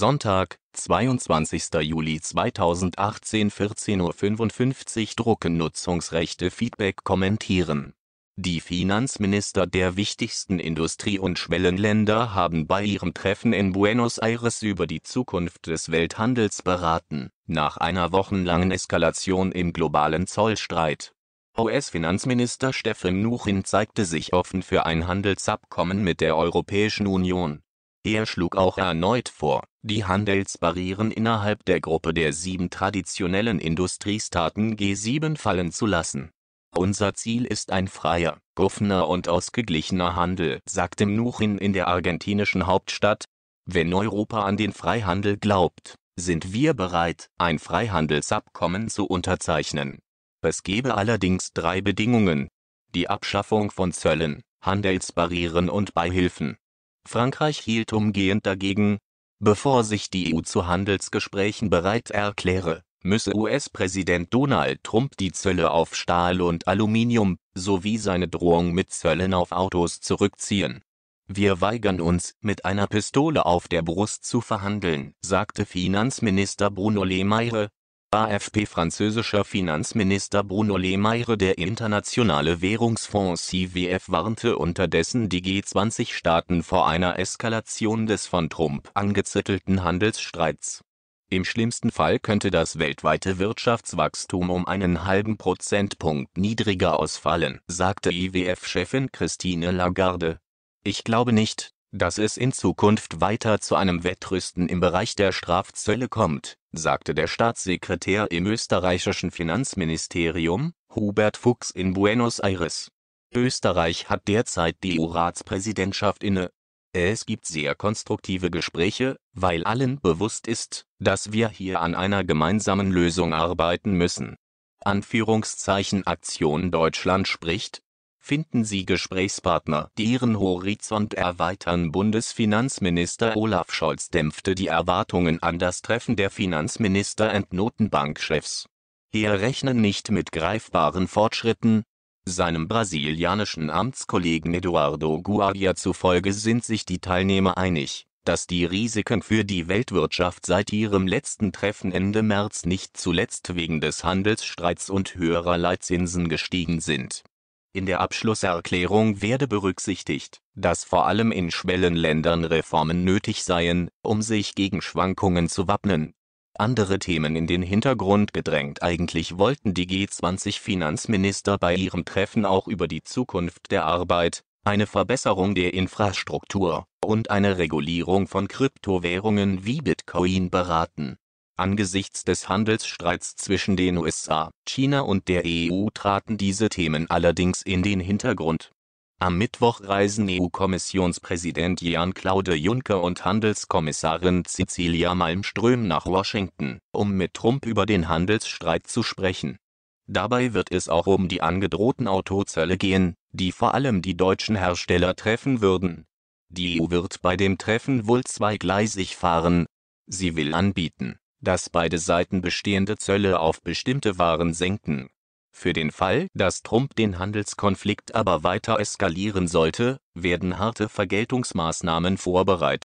Sonntag, 22. Juli 2018 14.55 Uhr Drucken Nutzungsrechte Feedback kommentieren. Die Finanzminister der wichtigsten Industrie- und Schwellenländer haben bei ihrem Treffen in Buenos Aires über die Zukunft des Welthandels beraten, nach einer wochenlangen Eskalation im globalen Zollstreit. US-Finanzminister Stephen Nuchin zeigte sich offen für ein Handelsabkommen mit der Europäischen Union er schlug auch erneut vor, die Handelsbarrieren innerhalb der Gruppe der sieben traditionellen Industriestaaten G7 fallen zu lassen. Unser Ziel ist ein freier, offener und ausgeglichener Handel, sagte Mnuchin in der argentinischen Hauptstadt. Wenn Europa an den Freihandel glaubt, sind wir bereit, ein Freihandelsabkommen zu unterzeichnen. Es gebe allerdings drei Bedingungen. Die Abschaffung von Zöllen, Handelsbarrieren und Beihilfen. Frankreich hielt umgehend dagegen. Bevor sich die EU zu Handelsgesprächen bereit erkläre, müsse US-Präsident Donald Trump die Zölle auf Stahl und Aluminium sowie seine Drohung mit Zöllen auf Autos zurückziehen. Wir weigern uns, mit einer Pistole auf der Brust zu verhandeln, sagte Finanzminister Bruno Le Maire AFP französischer Finanzminister Bruno Le Maire Der Internationale Währungsfonds IWF warnte unterdessen die G20-Staaten vor einer Eskalation des von Trump angezettelten Handelsstreits. Im schlimmsten Fall könnte das weltweite Wirtschaftswachstum um einen halben Prozentpunkt niedriger ausfallen, sagte IWF-Chefin Christine Lagarde. Ich glaube nicht dass es in Zukunft weiter zu einem Wettrüsten im Bereich der Strafzölle kommt, sagte der Staatssekretär im österreichischen Finanzministerium, Hubert Fuchs in Buenos Aires. Österreich hat derzeit die EU-Ratspräsidentschaft inne. Es gibt sehr konstruktive Gespräche, weil allen bewusst ist, dass wir hier an einer gemeinsamen Lösung arbeiten müssen. Anführungszeichen Aktion Deutschland spricht, finden Sie Gesprächspartner, die Ihren Horizont erweitern. Bundesfinanzminister Olaf Scholz dämpfte die Erwartungen an das Treffen der Finanzminister und Notenbankchefs. Wir rechnen nicht mit greifbaren Fortschritten, seinem brasilianischen Amtskollegen Eduardo Guardia zufolge sind sich die Teilnehmer einig, dass die Risiken für die Weltwirtschaft seit ihrem letzten Treffen Ende März nicht zuletzt wegen des Handelsstreits und höherer Leitzinsen gestiegen sind in der Abschlusserklärung werde berücksichtigt, dass vor allem in Schwellenländern Reformen nötig seien, um sich gegen Schwankungen zu wappnen. Andere Themen in den Hintergrund gedrängt Eigentlich wollten die G20-Finanzminister bei ihrem Treffen auch über die Zukunft der Arbeit, eine Verbesserung der Infrastruktur und eine Regulierung von Kryptowährungen wie Bitcoin beraten Angesichts des Handelsstreits zwischen den USA, China und der EU traten diese Themen allerdings in den Hintergrund. Am Mittwoch reisen EU-Kommissionspräsident Jean-Claude Juncker und Handelskommissarin Cecilia Malmström nach Washington, um mit Trump über den Handelsstreit zu sprechen. Dabei wird es auch um die angedrohten Autozölle gehen, die vor allem die deutschen Hersteller treffen würden. Die EU wird bei dem Treffen wohl zweigleisig fahren. Sie will anbieten dass beide Seiten bestehende Zölle auf bestimmte Waren senken. Für den Fall, dass Trump den Handelskonflikt aber weiter eskalieren sollte, werden harte Vergeltungsmaßnahmen vorbereitet